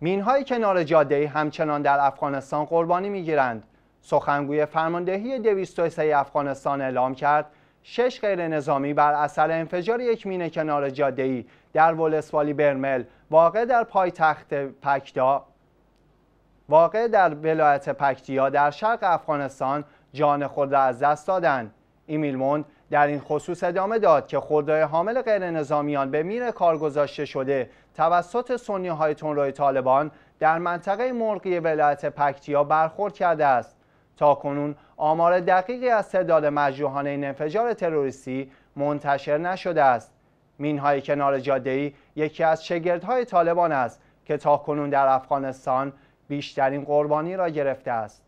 مینهای کنار جاده همچنان در افغانستان قربانی میگیرند. سخنگوی فرماندهی 203 افغانستان اعلام کرد شش غیر نظامی بر اثر انفجار یک مین کنار جاده در ولسوالی برمل واقع در پایتخت پکتا واقع در ولایت پکتیا در شرق افغانستان جان خود را از دست دادند. ایمیل موند در این خصوص ادامه داد که خورده حامل غیر نظامیان به میر کار گذاشته شده توسط سنی های تنروی طالبان در منطقه مرقی ولایت پکتیا برخورد کرده است تا کنون آمار دقیقی از تعداد مجروحان این انفجار تروریستی منتشر نشده است مینهای کنار جاده یکی از شگردهای طالبان است که تاکنون در افغانستان بیشترین قربانی را گرفته است